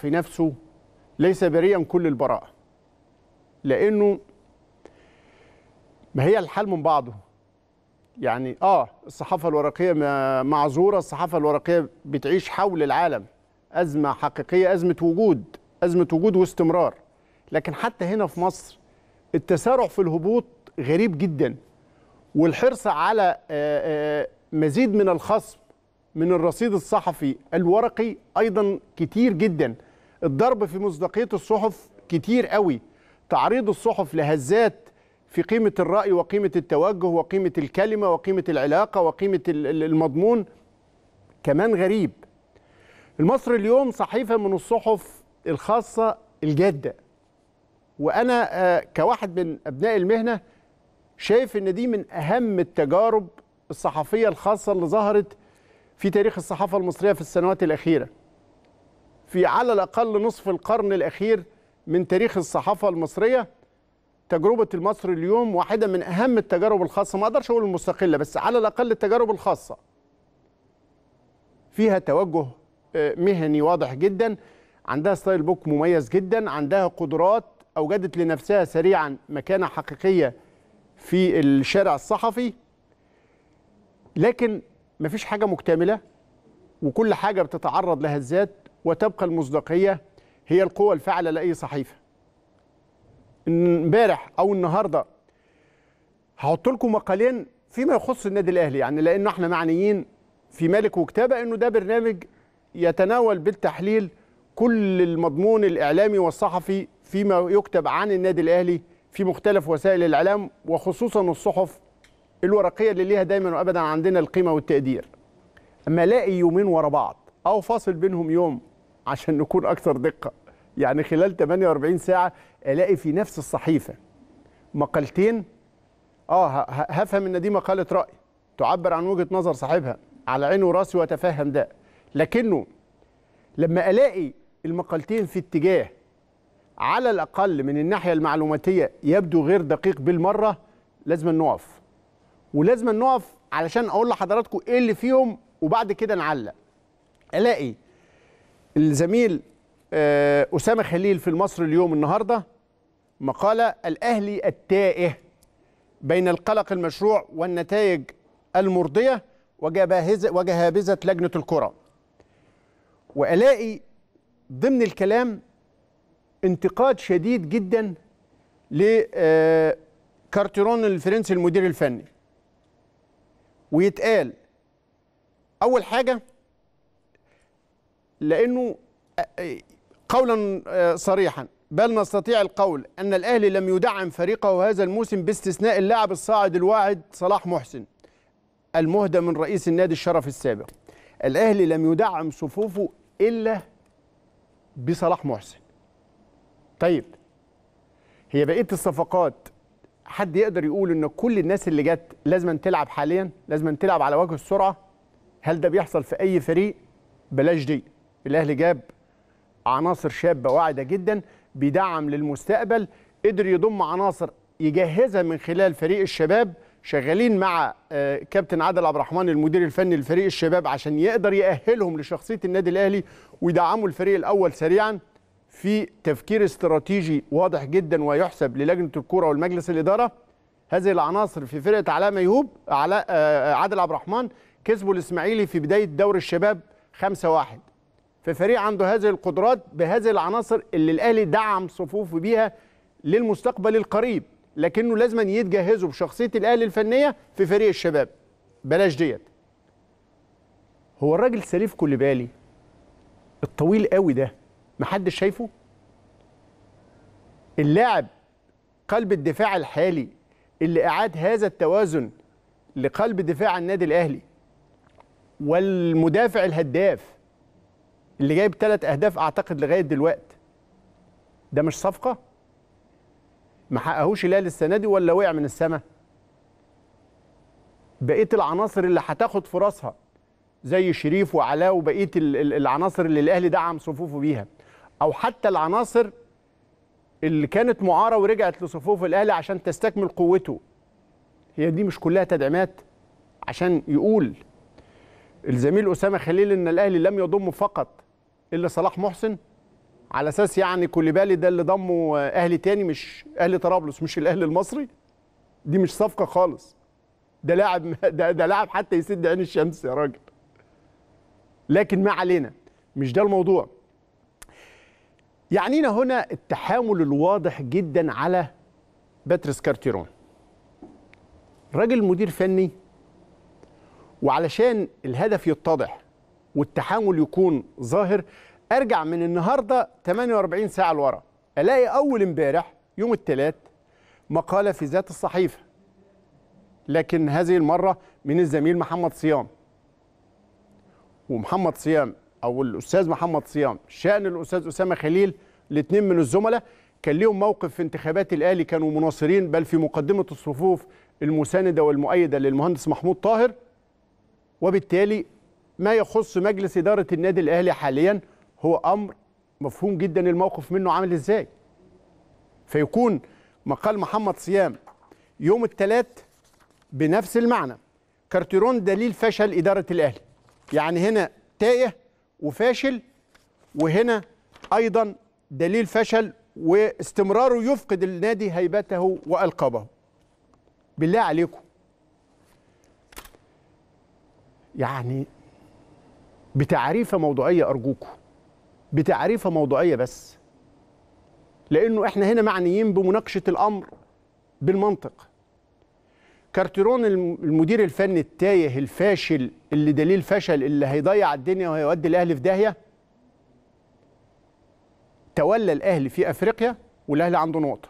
في نفسه ليس بريئا كل البراءة لأنه ما هي الحال من بعضه يعني آه الصحافة الورقية معذورة الصحافة الورقية بتعيش حول العالم أزمة حقيقية أزمة وجود أزمة وجود واستمرار لكن حتى هنا في مصر التسارع في الهبوط غريب جدا والحرص على آه، آه، مزيد من الخصم من الرصيد الصحفي الورقي أيضا كتير جدا الضرب في مصداقيه الصحف كتير قوي تعريض الصحف لهزات في قيمه الراي وقيمه التوجه وقيمه الكلمه وقيمه العلاقه وقيمه المضمون كمان غريب المصري اليوم صحيفه من الصحف الخاصه الجاده وانا آه، كواحد من ابناء المهنه شايف ان دي من اهم التجارب الصحفيه الخاصه اللي ظهرت في تاريخ الصحافه المصريه في السنوات الاخيره في على الأقل نصف القرن الأخير من تاريخ الصحافة المصرية تجربة المصر اليوم واحدة من أهم التجارب الخاصة ما أقدرش أقول المستقلة بس على الأقل التجارب الخاصة فيها توجه آه، مهني واضح جدا عندها ستايل بوك مميز جدا عندها قدرات أوجدت لنفسها سريعا مكانة حقيقية في الشارع الصحفي لكن مفيش حاجة مكتملة وكل حاجة بتتعرض لهزات وتبقى المصداقية هي القوة الفاعلة لأي صحيفة امبارح أو النهاردة هحط لكم مقالين فيما يخص النادي الأهلي يعني لأنه احنا معنيين في مالك وكتابة أنه ده برنامج يتناول بالتحليل كل المضمون الإعلامي والصحفي فيما يكتب عن النادي الأهلي في مختلف وسائل الإعلام وخصوصا الصحف الورقية اللي ليها دايما وأبدا عندنا القيمة والتقدير أما ألاقي يومين ورا بعض أو فاصل بينهم يوم عشان نكون اكثر دقه يعني خلال 48 ساعه الاقي في نفس الصحيفه مقالتين اه هفهم ان دي مقاله راي تعبر عن وجهه نظر صاحبها على عيني وراسي واتفهم ده لكنه لما الاقي المقالتين في اتجاه على الاقل من الناحيه المعلوماتيه يبدو غير دقيق بالمره لازم نقف ولازم نقف علشان اقول لحضراتكم ايه اللي فيهم وبعد كده نعلق الاقي الزميل آه، أسامة خليل في المصر اليوم النهاردة مقالة الأهلي التائه بين القلق المشروع والنتائج المرضية وجهابزة لجنة الكرة وألاقي ضمن الكلام انتقاد شديد جدا لكارتيرون آه، الفرنسي المدير الفني ويتقال أول حاجة لأنه قولا آه، صريحا بل نستطيع القول أن الأهلي لم يدعم فريقه هذا الموسم باستثناء اللاعب الصاعد الواعد صلاح محسن المهدى من رئيس النادي الشرف السابق الأهلي لم يدعم صفوفه إلا بصلاح محسن طيب هي بقية الصفقات حد يقدر يقول ان كل الناس اللي جت لازم تلعب حاليا لازم تلعب على وجه السرعه هل ده بيحصل في اي فريق بلاش دي الاهلي جاب عناصر شابه واعده جدا بيدعم للمستقبل قدر يضم عناصر يجهزها من خلال فريق الشباب شغالين مع آه، كابتن عادل عبد الرحمن المدير الفني لفريق الشباب عشان يقدر يأهلهم لشخصيه النادي الاهلي ويدعموا الفريق الاول سريعا في تفكير استراتيجي واضح جدا ويحسب للجنه الكوره والمجلس الاداره هذه العناصر في فرقه علاء ميهوب علاء آه، عادل عبد الرحمن كسبوا الاسماعيلي في بدايه دوري الشباب 5-1 في فريق عنده هذه القدرات بهذه العناصر اللي الاهلي دعم صفوفه بيها للمستقبل القريب لكنه لازما يتجهزوا بشخصيه الاهلي الفنيه في فريق الشباب بلاش ديت هو الراجل سليف كل بالي الطويل قوي ده محدش شايفه اللاعب قلب الدفاع الحالي اللي اعاد هذا التوازن لقلب دفاع النادي الاهلي والمدافع الهداف اللي جايب ثلاث اهداف اعتقد لغايه دلوقتي ده مش صفقه ما حققهوش الهلال السنه دي ولا وقع من السماء بقيه العناصر اللي هتاخد فرصها زي شريف وعلاء وبقيه العناصر اللي الاهلي دعم صفوفه بيها او حتى العناصر اللي كانت معاره ورجعت لصفوف الاهلي عشان تستكمل قوته هي دي مش كلها تدعيمات عشان يقول الزميل اسامه خليل ان الاهلي لم يضم فقط الا صلاح محسن على اساس يعني كل بالي ده اللي ضمه اهلي تاني مش اهلي طرابلس مش الاهلي المصري دي مش صفقه خالص ده لاعب ده, ده لاعب حتى يسد عين الشمس يا راجل لكن ما علينا مش ده الموضوع يعنينا هنا التحامل الواضح جدا على باتريس كارتيرون راجل مدير فني وعلشان الهدف يتضح والتحامل يكون ظاهر ارجع من النهارده 48 ساعه لورا الاقي اول امبارح يوم الثلاث مقاله في ذات الصحيفه لكن هذه المره من الزميل محمد صيام ومحمد صيام او الاستاذ محمد صيام شان الاستاذ اسامه خليل الاثنين من الزملاء كان ليهم موقف في انتخابات الاهلي كانوا مناصرين بل في مقدمه الصفوف المسانده والمؤيده للمهندس محمود طاهر وبالتالي ما يخص مجلس إدارة النادي الأهلي حاليا هو أمر مفهوم جدا الموقف منه عامل إزاي فيكون مقال محمد صيام يوم الثلاث بنفس المعنى كارتيرون دليل فشل إدارة الأهلي يعني هنا تايه وفاشل وهنا أيضا دليل فشل واستمراره يفقد النادي هيبته وألقابه بالله عليكم يعني بتعريفه موضوعيه ارجوكم بتعريفه موضوعيه بس لانه احنا هنا معنيين بمناقشه الامر بالمنطق كارتيرون المدير الفني التايه الفاشل اللي دليل فشل اللي هيضيع الدنيا وهيودي الاهلي في داهيه تولى الاهلي في افريقيا والاهلي عنده نقطه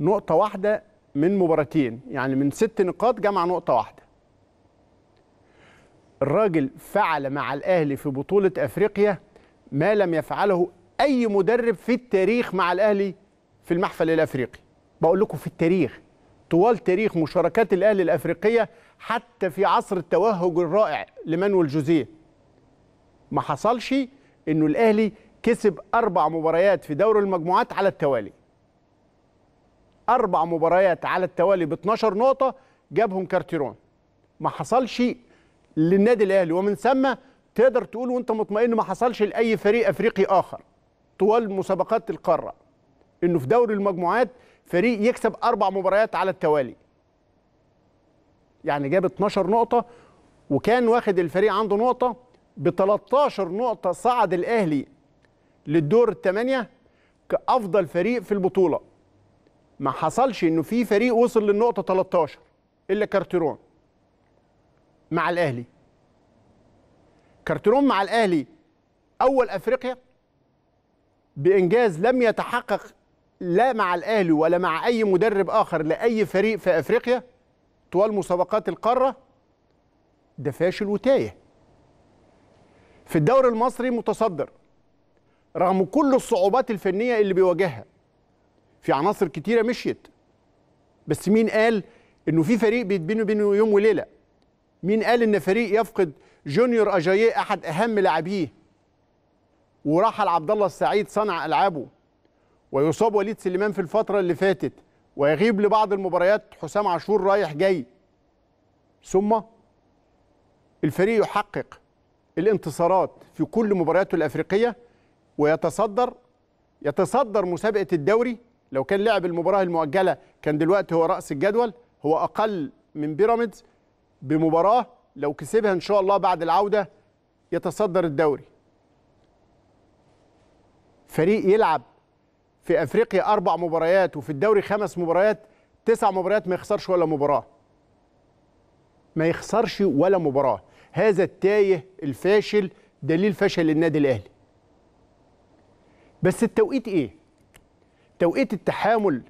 نقطه واحده من مباراتين يعني من ست نقاط جمع نقطه واحده الراجل فعل مع الاهلي في بطوله افريقيا ما لم يفعله اي مدرب في التاريخ مع الاهلي في المحفل الافريقي بقول لكم في التاريخ طوال تاريخ مشاركات الاهلي الافريقيه حتى في عصر التوهج الرائع لمانويل جوزيه ما حصلش انه الاهلي كسب اربع مباريات في دور المجموعات على التوالي اربع مباريات على التوالي ب 12 نقطه جابهم كارتيرون ما حصلش للنادي الاهلي ومن ثم تقدر تقول وانت مطمئن ما حصلش لاي فريق افريقي اخر طوال مسابقات القاره انه في دوري المجموعات فريق يكسب اربع مباريات على التوالي يعني جاب 12 نقطه وكان واخد الفريق عنده نقطه ب 13 نقطه صعد الاهلي للدور الثمانيه كافضل فريق في البطوله ما حصلش انه في فريق وصل للنقطه 13 الا كارتيرون مع الاهلي كارترون مع الاهلي اول افريقيا بانجاز لم يتحقق لا مع الاهلي ولا مع اي مدرب اخر لاي فريق في افريقيا طوال مسابقات القاره ده فاشل وتايه في الدوري المصري متصدر رغم كل الصعوبات الفنيه اللي بيواجهها في عناصر كتيره مشيت بس مين قال انه في فريق بيتبني بينه يوم وليله مين قال ان فريق يفقد جونيور اجاييه احد اهم لاعبيه ورحل عبد الله السعيد صنع العابه ويصاب وليد سليمان في الفتره اللي فاتت ويغيب لبعض المباريات حسام عاشور رايح جاي ثم الفريق يحقق الانتصارات في كل مبارياته الافريقيه ويتصدر يتصدر مسابقه الدوري لو كان لعب المباراه المؤجله كان دلوقتي هو راس الجدول هو اقل من بيراميدز بمباراه لو كسبها ان شاء الله بعد العوده يتصدر الدوري فريق يلعب في افريقيا اربع مباريات وفي الدوري خمس مباريات تسع مباريات ما يخسرش ولا مباراه ما يخسرش ولا مباراه هذا التايه الفاشل دليل فشل النادي الاهلي بس التوقيت ايه توقيت التحامل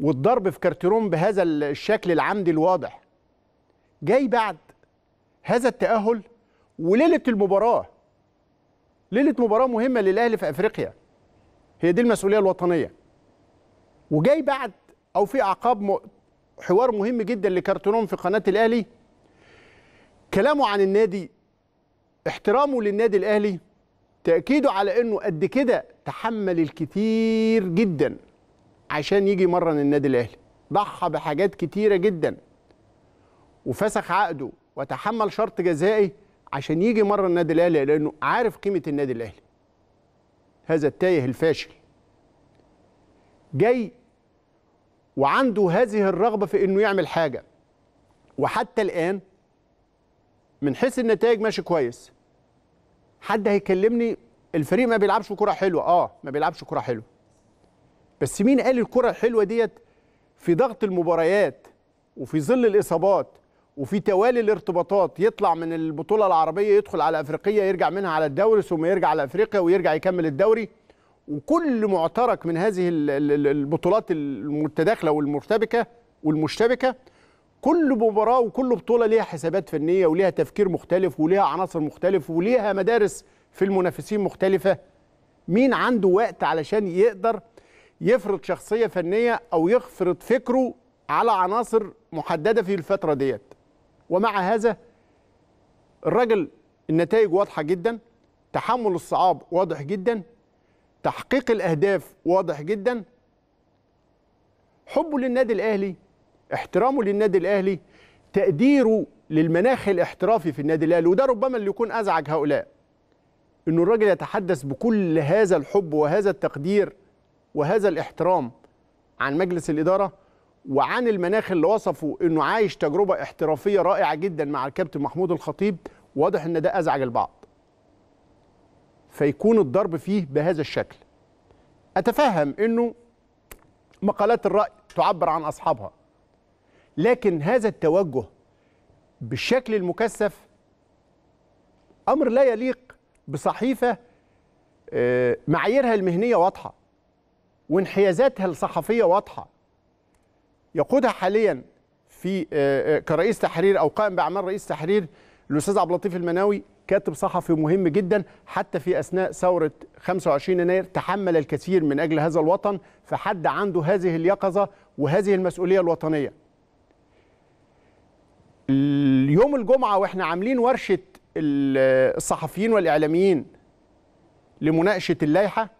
والضرب في كارتيرون بهذا الشكل العمدي الواضح جاي بعد هذا التأهل وليلة المباراة ليلة مباراة مهمة للأهلي في أفريقيا هي دي المسؤولية الوطنية وجاي بعد أو في أعقاب م... حوار مهم جدا لكارتونون في قناة الأهلي كلامه عن النادي احترامه للنادي الأهلي تأكيده على أنه قد كده تحمل الكثير جدا عشان يجي يمرن النادي الأهلي ضحى بحاجات كتيرة جدا وفسخ عقده وتحمل شرط جزائي عشان يجي مره النادي الاهلي لانه عارف قيمه النادي الاهلي هذا التايه الفاشل جاي وعنده هذه الرغبه في انه يعمل حاجه وحتى الان من حيث النتائج ماشي كويس حد هيكلمني الفريق ما بيلعبش كره حلوه اه ما بيلعبش كره حلوه بس مين قال الكره الحلوه ديت في ضغط المباريات وفي ظل الاصابات وفي توالي الارتباطات يطلع من البطوله العربيه يدخل على افريقيه يرجع منها على الدوري ثم يرجع على افريقيا ويرجع يكمل الدوري وكل معترك من هذه البطولات المتداخله والمرتبكه والمشتبكه كل مباراه وكل بطوله ليها حسابات فنيه وليها تفكير مختلف وليها عناصر مختلف وليها مدارس في المنافسين مختلفه مين عنده وقت علشان يقدر يفرض شخصيه فنيه او يفرض فكره على عناصر محدده في الفتره ديت ومع هذا الراجل النتائج واضحه جدا تحمل الصعاب واضح جدا تحقيق الاهداف واضح جدا حبه للنادي الاهلي احترامه للنادي الاهلي تقديره للمناخ الاحترافي في النادي الاهلي وده ربما اللي يكون ازعج هؤلاء انه الراجل يتحدث بكل هذا الحب وهذا التقدير وهذا الاحترام عن مجلس الاداره وعن المناخ اللي وصفه انه عايش تجربه احترافيه رائعه جدا مع الكابتن محمود الخطيب واضح ان ده ازعج البعض فيكون الضرب فيه بهذا الشكل اتفهم انه مقالات الراي تعبر عن اصحابها لكن هذا التوجه بالشكل المكثف امر لا يليق بصحيفه آه، معاييرها المهنيه واضحه وانحيازاتها الصحفيه واضحه يقودها حاليا في آه، آه، كرئيس تحرير او قائم باعمال رئيس تحرير الاستاذ عبد اللطيف المناوي كاتب صحفي مهم جدا حتى في اثناء ثوره 25 يناير تحمل الكثير من اجل هذا الوطن فحد عنده هذه اليقظه وهذه المسؤوليه الوطنيه. اليوم الجمعه واحنا عاملين ورشه الصحفيين والاعلاميين لمناقشه اللائحه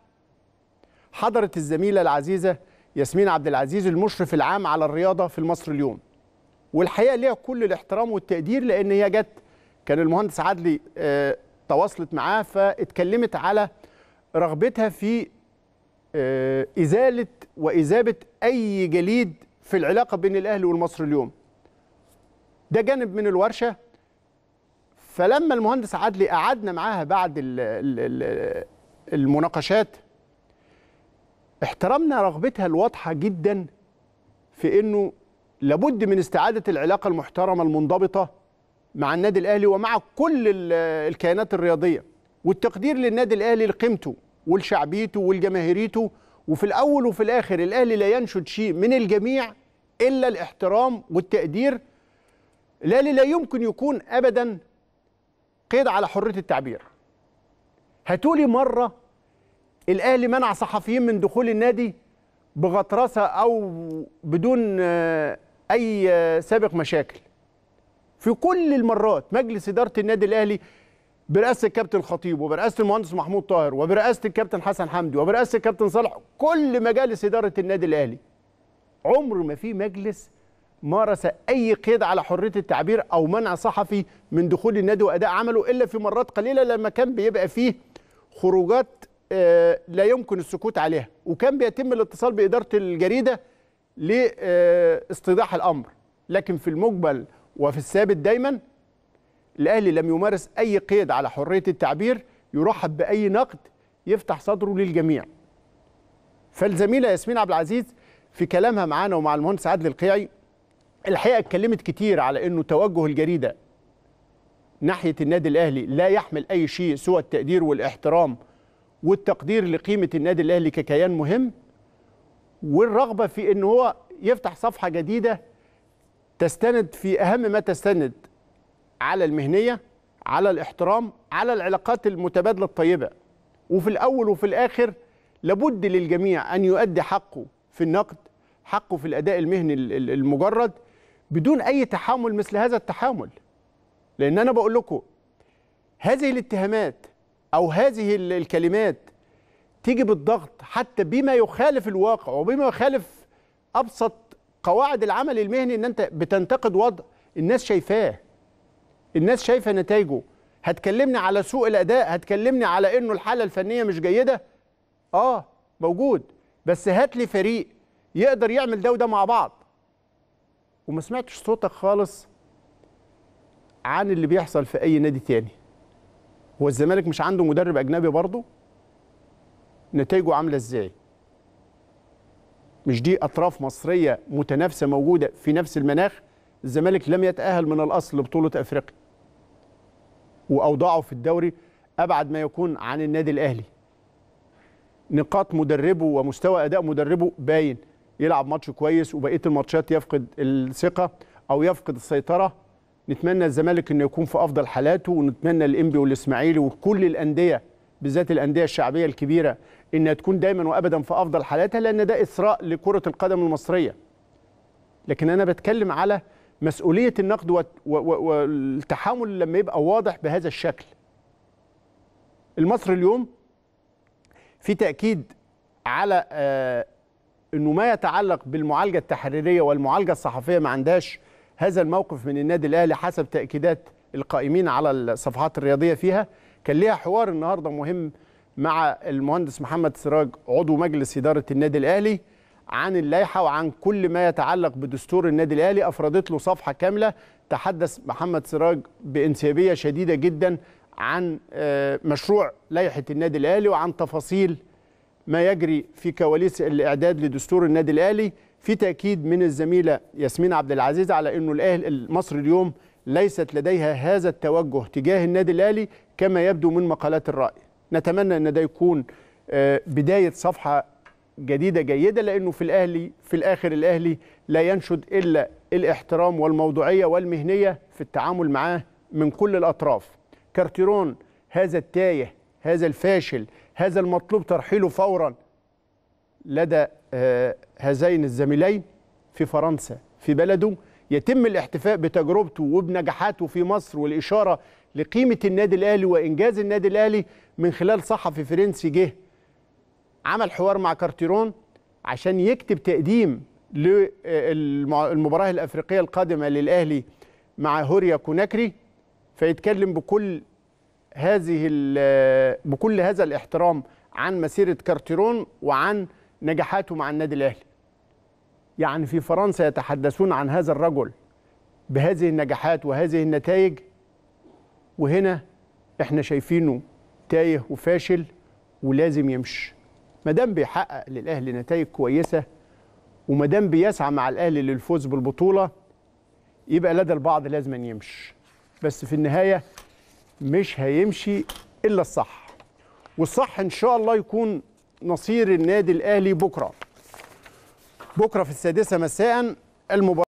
حضرت الزميله العزيزه ياسمين عبد العزيز المشرف العام على الرياضه في مصر اليوم والحقيقه ليها كل الاحترام والتقدير لان هي جت كان المهندس عدلي آه، تواصلت معاه فاتكلمت على رغبتها في آه، ازاله واذابه اي جليد في العلاقه بين الاهلي والمصري اليوم ده جانب من الورشه فلما المهندس عدلي قعدنا معاها بعد المناقشات احترمنا رغبتها الواضحة جدا في أنه لابد من استعادة العلاقة المحترمة المنضبطة مع النادي الأهلي ومع كل الكيانات الرياضية والتقدير للنادي الأهلي لقيمته ولشعبيته ولجماهيريته وفي الأول وفي الآخر الأهلي لا ينشد شيء من الجميع إلا الاحترام والتقدير الأهلي لا يمكن يكون أبدا قيد على حرية التعبير هتولي مرة الاهلي منع صحفيين من دخول النادي بغطرسه او بدون آه، اي آه، سابق مشاكل في كل المرات مجلس اداره النادي الاهلي برئاسه الكابتن خطيب وبرئاسه المهندس محمود طاهر وبرئاسه الكابتن حسن حمدي وبرئاسه الكابتن صالح كل مجالس اداره النادي الاهلي عمر ما في مجلس مارس اي قيد على حريه التعبير او منع صحفي من دخول النادي واداء عمله الا في مرات قليله لما كان بيبقى فيه خروجات آه، لا يمكن السكوت عليها وكان بيتم الاتصال بإدارة الجريدة لاستيضاح الأمر لكن في المقبل وفي الثابت دايما الأهلي لم يمارس أي قيد على حرية التعبير يرحب بأي نقد يفتح صدره للجميع فالزميلة ياسمين عبد العزيز في كلامها معانا ومع المهندس عادل القيعي الحقيقة اتكلمت كتير على أنه توجه الجريدة ناحية النادي الأهلي لا يحمل أي شيء سوى التقدير والاحترام والتقدير لقيمه النادي الاهلي ككيان مهم والرغبه في ان هو يفتح صفحه جديده تستند في اهم ما تستند على المهنيه على الاحترام على العلاقات المتبادله الطيبه وفي الاول وفي الاخر لابد للجميع ان يؤدي حقه في النقد حقه في الاداء المهني المجرد بدون اي تحامل مثل هذا التحامل لان انا بقول لكم هذه الاتهامات أو هذه الكلمات تيجي بالضغط حتى بما يخالف الواقع وبما يخالف أبسط قواعد العمل المهني إن أنت بتنتقد وضع الناس شايفاه الناس شايفة نتائجه هتكلمني على سوء الأداء هتكلمني على إنه الحالة الفنية مش جيدة آه موجود بس هات لي فريق يقدر يعمل ده وده مع بعض وما سمعتش صوتك خالص عن اللي بيحصل في اي نادي تاني هو الزمالك مش عنده مدرب اجنبي برضه نتائجه عامله ازاي مش دي اطراف مصريه متنافسه موجوده في نفس المناخ الزمالك لم يتاهل من الاصل لبطوله افريقيا واوضاعه في الدوري ابعد ما يكون عن النادي الاهلي نقاط مدربه ومستوى اداء مدربه باين يلعب ماتش كويس وبقيه الماتشات يفقد الثقه او يفقد السيطره نتمنى الزمالك انه يكون في افضل حالاته ونتمنى الانبي والاسماعيلي وكل الانديه بالذات الانديه الشعبيه الكبيره انها تكون دايما وابدا في افضل حالاتها لان ده اثراء لكره القدم المصريه. لكن انا بتكلم على مسؤوليه النقد والتحامل لما يبقى واضح بهذا الشكل. المصري اليوم في تاكيد على آه، انه ما يتعلق بالمعالجه التحريريه والمعالجه الصحفيه ما عندهاش هذا الموقف من النادي الاهلي حسب تاكيدات القائمين على الصفحات الرياضيه فيها كان ليها حوار النهارده مهم مع المهندس محمد سراج عضو مجلس اداره النادي الاهلي عن اللائحه وعن كل ما يتعلق بدستور النادي الاهلي افردت له صفحه كامله تحدث محمد سراج بانسيابيه شديده جدا عن آه، مشروع لائحه النادي الاهلي وعن تفاصيل ما يجري في كواليس الاعداد لدستور النادي الاهلي في تاكيد من الزميله ياسمين عبد العزيز على انه الاهلي المصري اليوم ليست لديها هذا التوجه تجاه النادي الاهلي كما يبدو من مقالات الراي نتمنى ان ده يكون آه، بدايه صفحه جديده جيده لانه في الاهلي في الاخر الاهلي لا ينشد الا الاحترام والموضوعيه والمهنيه في التعامل معاه من كل الاطراف كارتيرون هذا التايه هذا الفاشل هذا المطلوب ترحيله فورا لدى آه، هذين الزميلين في فرنسا في بلده يتم الاحتفاء بتجربته وبنجاحاته في مصر والإشارة لقيمة النادي الأهلي وإنجاز النادي الأهلي من خلال صحفي فرنسي جه عمل حوار مع كارتيرون عشان يكتب تقديم للمباراة الأفريقية القادمة للأهلي مع هوريا كوناكري فيتكلم بكل هذه بكل هذا الاحترام عن مسيرة كارتيرون وعن نجاحاته مع النادي الاهلي يعني في فرنسا يتحدثون عن هذا الرجل بهذه النجاحات وهذه النتائج وهنا احنا شايفينه تايه وفاشل ولازم يمشي ما دام بيحقق للاهلي نتائج كويسه وما دام بيسعى مع الاهلي للفوز بالبطوله يبقى لدى البعض لازم يمشي بس في النهايه مش هيمشي الا الصح والصح ان شاء الله يكون نصير النادي الاهلي بكره بكره في السادسه مساء المباراه